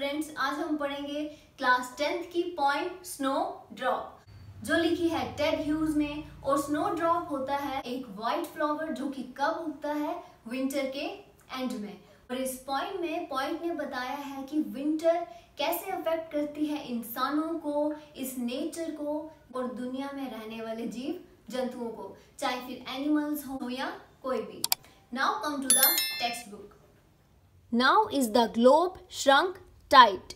Students आज हम पढ़ेंगे क्लास टेंथ की पॉइंट स्नो ड्रॉप जो लिखी है टेड ह्यूज ने और स्नो ड्रॉप होता है एक व्हाइट फ्लावर जो कि कब उगता है विंटर के एंड में और इस पॉइंट में पॉइंट ने बताया है कि विंटर कैसे अफेक्ट करती है इंसानों को इस नेचर को और दुनिया में रहने वाले जीव जंतुओं को चाहे फिर एनिमल्स हो या कोई भी now come to the textbook Now is the globe shrunk tight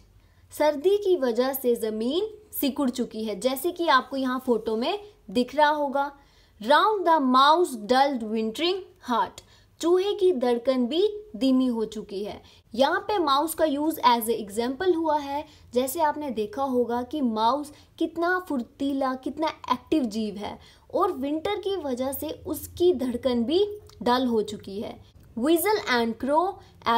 सर्दी की वजह से ज़मीन सिकुड़ चुकी है जैसे कि आपको यहाँ फोटो में दिख रहा होगा round the mouse dulled wintering heart चूहे की धड़कन भी धीमी हो चुकी है यहाँ पे माउस का यूज़ एज ए एग्जाम्पल हुआ है जैसे आपने देखा होगा कि माउस कितना फुर्तीला कितना एक्टिव जीव है और विंटर की वजह से उसकी धड़कन भी डल हो चुकी है weasel and crow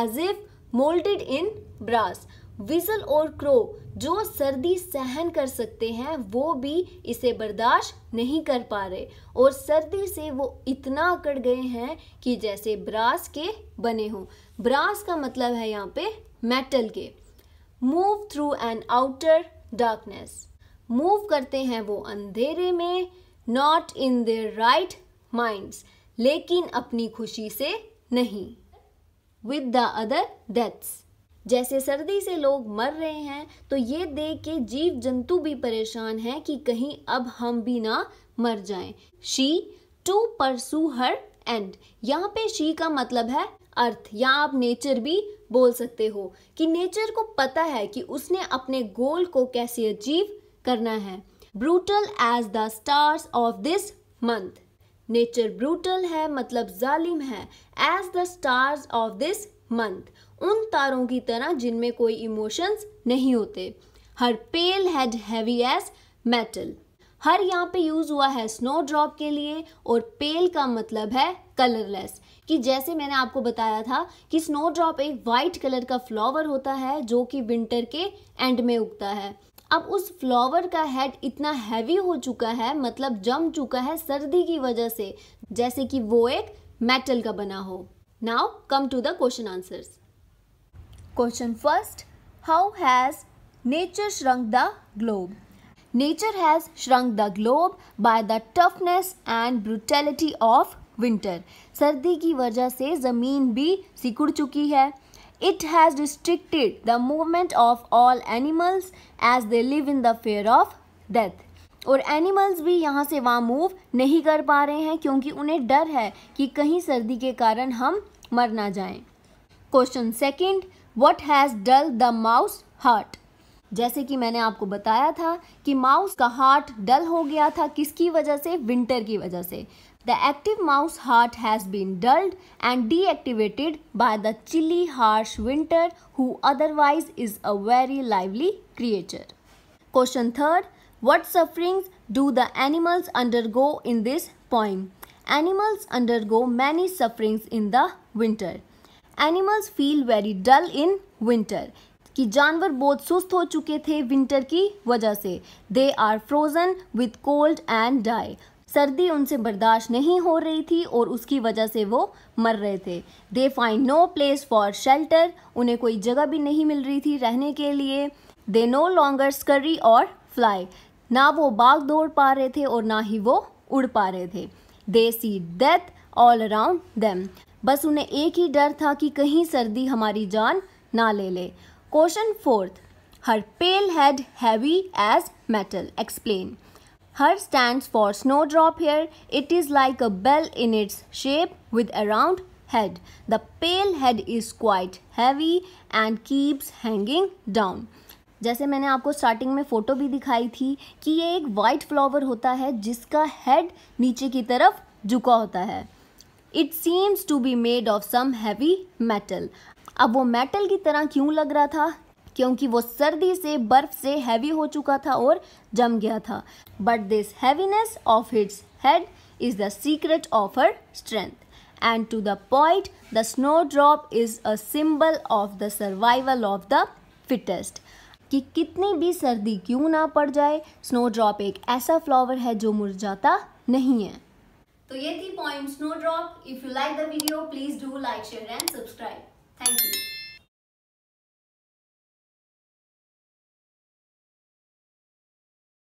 as if moulted in brass weasel और क्रो जो सर्दी सहन कर सकते हैं वो भी इसे बर्दाश्त नहीं कर पा रहे और सर्दी से वो इतना अकड़ गए हैं कि जैसे ब्रास के बने हों ब्रास का मतलब है यहाँ पे मेटल के move through an outer darkness move करते हैं वो अंधेरे में not in their right minds लेकिन अपनी खुशी से नहीं विद द अदर डेथ्स जैसे सर्दी से लोग मर रहे हैं तो ये देख के जीव जंतु भी परेशान हैं कि कहीं अब हम भी ना मर जाएं। She too pursue her end यहाँ पे शी का मतलब है अर्थ या आप नेचर भी बोल सकते हो कि नेचर को पता है कि उसने अपने गोल को कैसे अचीव करना है brutal as the stars of this month nature brutal है मतलब जालिम है as the stars of this month उन तारों की तरह जिनमें कोई इमोशंस नहीं होते her pale head heavy as metal her यहाँ पे यूज़ हुआ है स्नो ड्रॉप के लिए और पेल का मतलब है कलरलेस कि जैसे मैंने आपको बताया था कि स्नो ड्रॉप एक वाइट कलर का फ्लावर होता है जो कि विंटर के एंड में उगता है अब उस फ्लावर का हेड इतना हैवी हो चुका है मतलब जम चुका है सर्दी की वजह से जैसे कि वो एक मेटल का बना हो Now come to the question answers. Question first How has nature shrunk the globe? Nature has shrunk the globe by the toughness and brutality of winter. सर्दी की वजह से ज़मीन भी सिकुड़ चुकी है It has restricted the movement of all animals as they live in the fear of death. और एनिमल्स भी यहाँ से वहाँ मूव नहीं कर पा रहे हैं क्योंकि उन्हें डर है कि कहीं सर्दी के कारण हम मर ना जाएं। Question second what has dull the mouse heart जैसे कि मैंने आपको बताया था कि माउस का हार्ट डल हो गया था किसकी वजह से विंटर की वजह से the active mouse heart has been dulled and deactivated by the chilly harsh winter who otherwise is a very lively creature question third sufferings do the animals undergo in this point Animals undergo many sufferings in the winter. Animals feel very dull in winter. कि जानवर बहुत सुस्त हो चुके थे winter की वजह से they are frozen with cold and die सर्दी उनसे बर्दाश्त नहीं हो रही थी और उसकी वजह से वो मर रहे थे they find no place for shelter उन्हें कोई जगह भी नहीं मिल रही थी रहने के लिए दे नो लॉन्गर स्करी और फ्लाई ना वो बाग दौड़ पा रहे थे और ना ही वो उड़ पा रहे थे they see death all around them बस उन्हें एक ही डर था कि कहीं सर्दी हमारी जान ना ले ले question fourth her pale head heavy as metal explain her stand for snowdrop here it is like a bell in its shape with around head the pale head is quite heavy and keeps hanging down जैसे मैंने आपको starting में photo भी दिखाई थी कि ये एक वाइट फ्लावर होता है जिसका हेड नीचे की तरफ झुका होता है it seems to be made of some heavy metal अब वो मेटल की तरह क्यों लग रहा था क्योंकि वो सर्दी से बर्फ से हैवी हो चुका था और जम गया था but this heaviness of its head is the secret of her strength and to the point the snowdrop is a symbol of the survival of the fittest कि कितनी भी सर्दी क्यों ना पड़ जाए स्नोड्रॉप एक ऐसा फ्लावर है जो मुरझाता नहीं है तो ये थी point snowdrop if you like the video please do like share and subscribe thank you